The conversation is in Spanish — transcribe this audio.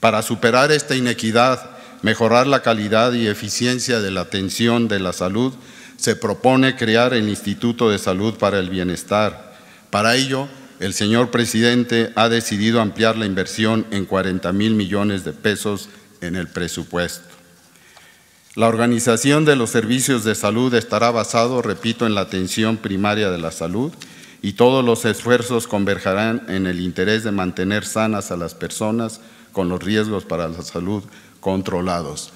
Para superar esta inequidad, mejorar la calidad y eficiencia de la atención de la salud, se propone crear el Instituto de Salud para el Bienestar. Para ello, el señor presidente ha decidido ampliar la inversión en 40 mil millones de pesos en el presupuesto. La organización de los servicios de salud estará basado, repito, en la atención primaria de la salud, y todos los esfuerzos convergerán en el interés de mantener sanas a las personas con los riesgos para la salud controlados.